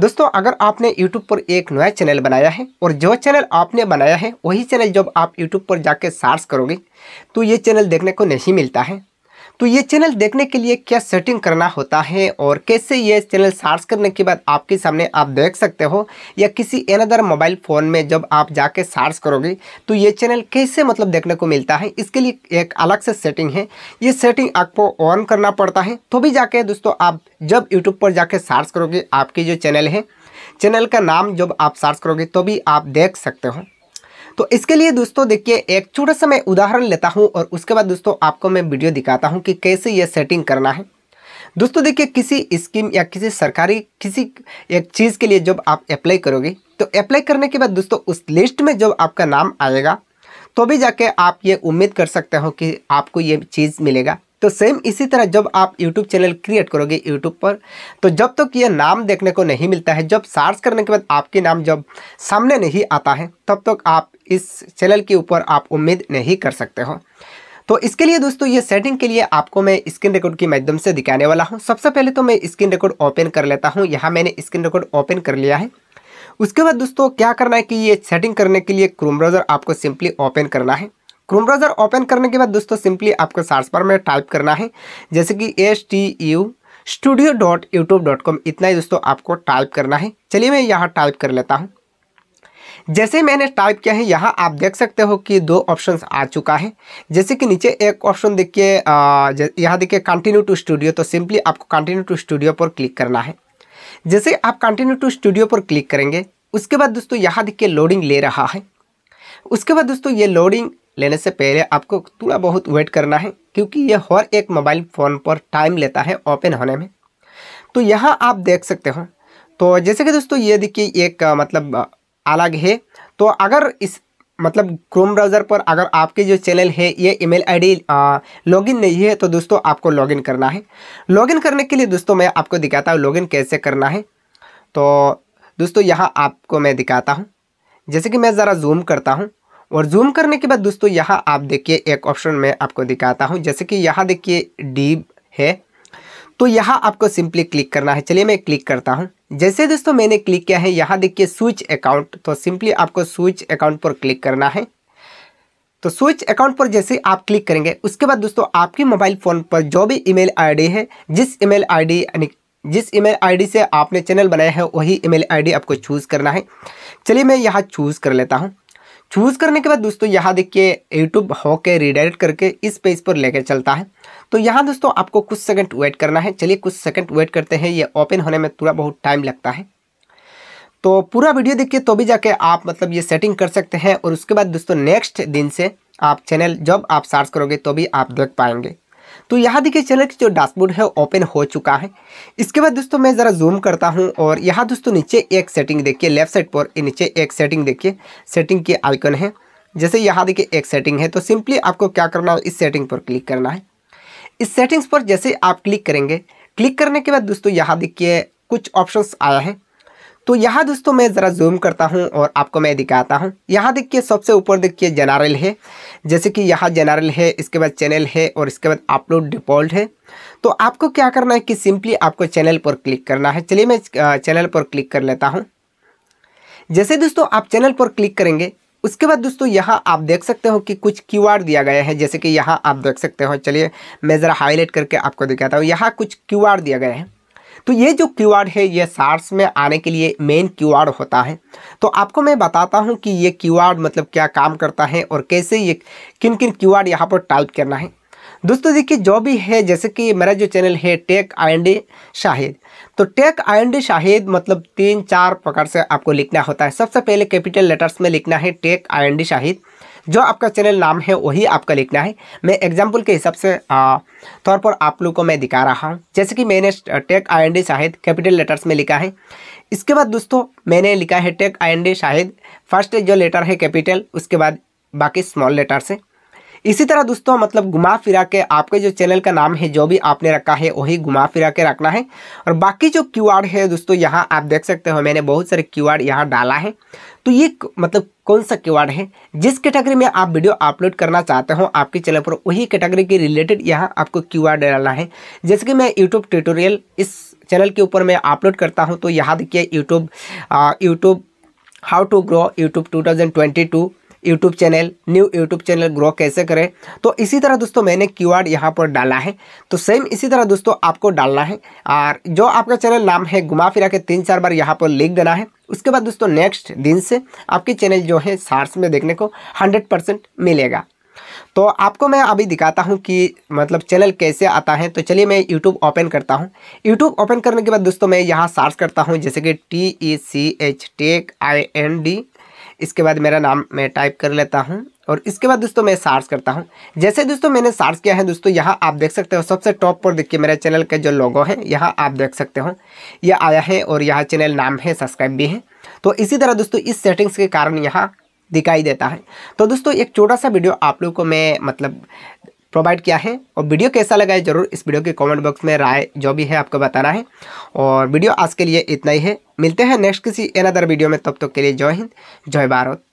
दोस्तों अगर आपने YouTube पर एक नया चैनल बनाया है और जो चैनल आपने बनाया है वही चैनल जब आप YouTube पर जाके सर्च करोगे तो ये चैनल देखने को नहीं मिलता है तो ये चैनल देखने के लिए क्या सेटिंग करना होता है और कैसे ये चैनल सर्च करने के बाद आपके सामने आप देख सकते हो या किसी अदर मोबाइल फ़ोन में जब आप जाके सर्च करोगे तो ये चैनल कैसे मतलब देखने को मिलता है इसके लिए एक अलग से सेटिंग है ये सेटिंग आपको ऑन करना पड़ता है तो भी जाके दोस्तों आप जब यूट्यूब पर जाके सर्च करोगे आपके जो चैनल है चैनल का नाम जब आप सर्च करोगे तो भी आप देख सकते हो तो इसके लिए दोस्तों देखिए एक छोटा सा मैं उदाहरण लेता हूँ और उसके बाद दोस्तों आपको मैं वीडियो दिखाता हूँ कि कैसे यह सेटिंग करना है दोस्तों देखिए किसी स्कीम या किसी सरकारी किसी एक चीज़ के लिए जब आप अप्लाई करोगे तो अप्लाई करने के बाद दोस्तों उस लिस्ट में जब आपका नाम आएगा तो भी जाके आप ये उम्मीद कर सकते हो कि आपको ये चीज़ मिलेगा तो सेम इसी तरह जब आप यूट्यूब चैनल क्रिएट करोगे यूट्यूब पर तो जब तक तो ये नाम देखने को नहीं मिलता है जब सर्च करने के बाद आपके नाम जब सामने नहीं आता है तब तक तो आप इस चैनल के ऊपर आप उम्मीद नहीं कर सकते हो तो इसके लिए दोस्तों ये सेटिंग के लिए आपको मैं स्क्रीन रिकॉर्ड के माध्यम से दिखाने वाला हूँ सबसे पहले तो मैं स्क्रीन रिकॉर्ड ओपन कर लेता हूँ यहाँ मैंने स्क्रीन रिकॉर्ड ओपन कर लिया है उसके बाद दोस्तों क्या करना है कि ये सेटिंग करने के लिए क्रोम ब्राउज़र आपको सिंपली ओपन करना है क्रोम ब्राउज़र ओपन करने के बाद दोस्तों सिंपली आपको सार्च बार में टाइप करना है जैसे कि S T U studio dot YouTube dot com इतना ही दोस्तों आपको टाइप करना है चलिए मैं यहाँ टाइप कर लेता हूँ जैसे मैंने टाइप किया है यहाँ आप देख सकते हो कि दो ऑप्शन आ चुका है जैसे कि नीचे एक ऑप्शन देखिए यहाँ देखिए कंटिन्यू टू स्टूडियो तो सिंपली आपको कंटिन्यू टू स्टूडियो पर क्लिक करना है जैसे आप कंटिन्यू टू स्टूडियो पर क्लिक करेंगे उसके बाद दोस्तों यहाँ देखिए लोडिंग ले रहा है उसके बाद दोस्तों ये लोडिंग लेने से पहले आपको थोड़ा बहुत वेट करना है क्योंकि ये हर एक मोबाइल फ़ोन पर टाइम लेता है ओपन होने में तो यहाँ आप देख सकते हो तो जैसे कि दोस्तों ये देखिए एक मतलब अलग है तो अगर इस मतलब क्रोम ब्राउज़र पर अगर आपके जो चैनल है ये ईमेल आईडी लॉगिन नहीं है तो दोस्तों आपको लॉगिन करना है लॉगिन करने के लिए दोस्तों मैं आपको दिखाता हूँ लॉगिन कैसे करना है तो दोस्तों यहाँ आपको मैं दिखाता हूँ जैसे कि मैं ज़रा जूम करता हूँ और जूम करने के बाद दोस्तों यहाँ आप देखिए एक ऑप्शन में आपको दिखाता हूँ जैसे कि यहाँ देखिए डी है तो यहाँ आपको सिंपली क्लिक करना है चलिए मैं क्लिक करता हूँ जैसे दोस्तों मैंने क्लिक किया है यहाँ देखिए स्विच अकाउंट तो सिंपली आपको स्विच अकाउंट पर क्लिक करना है तो स्विच अकाउंट पर जैसे आप क्लिक करेंगे उसके बाद दोस्तों आपके मोबाइल फ़ोन पर जो भी ईमेल आईडी है जिस ईमेल आईडी यानी जिस ईमेल आईडी से आपने चैनल बनाया है वही ईमेल आईडी आपको चूज़ करना है चलिए मैं यहाँ चूज़ कर लेता हूँ चूज़ करने के बाद दोस्तों यहाँ देखिए यूट्यूब होके रिडायरेक्ट करके इस पेज पर लेकर चलता है तो यहाँ दोस्तों आपको कुछ सेकंड वेट करना है चलिए कुछ सेकंड वेट करते हैं ये ओपन होने में थोड़ा बहुत टाइम लगता है तो पूरा वीडियो देखिए तो भी जाके आप मतलब ये सेटिंग कर सकते हैं और उसके बाद दोस्तों नेक्स्ट दिन से आप चैनल जब आप सर्च करोगे तो भी आप देख पाएंगे तो यहाँ देखिए चैनल की जो डैशबोर्ड है ओपन हो चुका है इसके बाद दोस्तों मैं ज़रा जूम करता हूँ और यहाँ दोस्तों नीचे एक सेटिंग देखिए लेफ्ट साइड पर नीचे एक सेटिंग देखिए सेटिंग के आइकन है जैसे यहाँ देखिए एक सेटिंग है तो सिंपली आपको क्या करना है इस सेटिंग पर क्लिक करना है इस सेटिंग्स पर जैसे आप क्लिक करेंगे क्लिक करने के बाद दोस्तों यहाँ देखिए कुछ ऑप्शंस आया है तो यहाँ दोस्तों मैं ज़रा जूम करता हूँ और आपको मैं दिखाता हूँ यहाँ देखिए सबसे ऊपर देखिए जनरल है जैसे कि यहाँ जनरल है इसके बाद चैनल है और इसके बाद अपलोड डिफ़ॉल्ट है तो आपको क्या करना है कि सिंपली आपको चैनल पर क्लिक करना है चलिए मैं चैनल पर क्लिक कर लेता हूँ जैसे दोस्तों आप चैनल पर क्लिक करेंगे उसके बाद दोस्तों यहाँ आप देख सकते हो कि कुछ आर दिया गया है जैसे कि यहाँ आप देख सकते हो चलिए मैं ज़रा हाईलाइट करके आपको दिखाता हूँ यहाँ कुछ आर दिया गया है तो ये जो क्यू है ये सार्स में आने के लिए मेन क्यू होता है तो आपको मैं बताता हूँ कि ये क्यू मतलब क्या काम करता है और कैसे ये किन किन क्यू आर यहाँ पर टाइप करना है दोस्तों देखिए जो भी है जैसे कि मेरा जो चैनल है टेक एंड शाहिद तो टेक एंड शाहिद मतलब तीन चार प्रकार से आपको लिखना होता है सबसे पहले कैपिटल लेटर्स में लिखना है टेक एंड शाहिद जो आपका चैनल नाम है वही आपका लिखना है मैं एग्जाम्पल के हिसाब से तौर पर आप लोग को मैं दिखा रहा हूँ जैसे कि मैंने tech I N D Shahid capital letters में लिखा है इसके बाद दोस्तों मैंने लिखा है tech I N D Shahid first जो लेटर है कैपिटल उसके बाद बाकी स्मॉल लेटर्स है इसी तरह दोस्तों मतलब घुमा फिरा के आपके जो चैनल का नाम है जो भी आपने रखा है वही घुमा फिरा के रखना है और बाकी जो क्यू है दोस्तों यहाँ आप देख सकते हो मैंने बहुत सारे क्यू आर यहाँ डाला है तो ये मतलब कौन सा कीवर्ड है जिस कैटेगरी में आप वीडियो अपलोड करना चाहते हो आपके चैनल पर वही कैटेगरी के रिलेटेड यहाँ आपको कीवर्ड डालना है जैसे कि मैं यूट्यूब ट्यूटोरियल इस चैनल के ऊपर मैं अपलोड करता हूँ तो यहाँ देखिए YouTube YouTube how to grow YouTube to YouTube channel new YouTube channel grow कैसे करें तो इसी तरह दोस्तों मैंने क्यू आर यहाँ पर डाला है तो सेम इसी तरह दोस्तों आपको डालना है और जो आपका चैनल नाम है घुमा फिरा के तीन चार बार यहाँ पर लिख देना है उसके बाद दोस्तों नेक्स्ट दिन से आपके चैनल जो है सार्स में देखने को हंड्रेड मिलेगा तो आपको मैं अभी दिखाता हूँ कि मतलब चैनल कैसे आता है तो चलिए मैं यूट्यूब ओपन करता हूँ यूट्यूब ओपन करने के बाद दोस्तों मैं यहाँ सर्च करता हूँ जैसे कि T E C H tech I N D इसके बाद मेरा नाम मैं टाइप कर लेता हूँ और इसके बाद दोस्तों मैं सार्च करता हूँ जैसे दोस्तों मैंने सार्च किया है दोस्तों यहाँ आप देख सकते हो सबसे टॉप पर देखिए मेरे चैनल के जो लोगो हैं यहाँ आप देख सकते हो यह आया है और यहाँ चैनल नाम है सब्सक्राइब भी है तो इसी तरह दोस्तों इस सेटिंग्स के कारण यहाँ दिखाई देता है तो दोस्तों एक छोटा सा वीडियो आप लोग को मैं मतलब प्रोवाइड किया है और वीडियो कैसा लगा है ज़रूर इस वीडियो के कमेंट बॉक्स में राय जो भी है आपको बताना है और वीडियो आज के लिए इतना ही है मिलते हैं नेक्स्ट किसी अदर वीडियो में तब तक तो के लिए जय हिंद जय भारत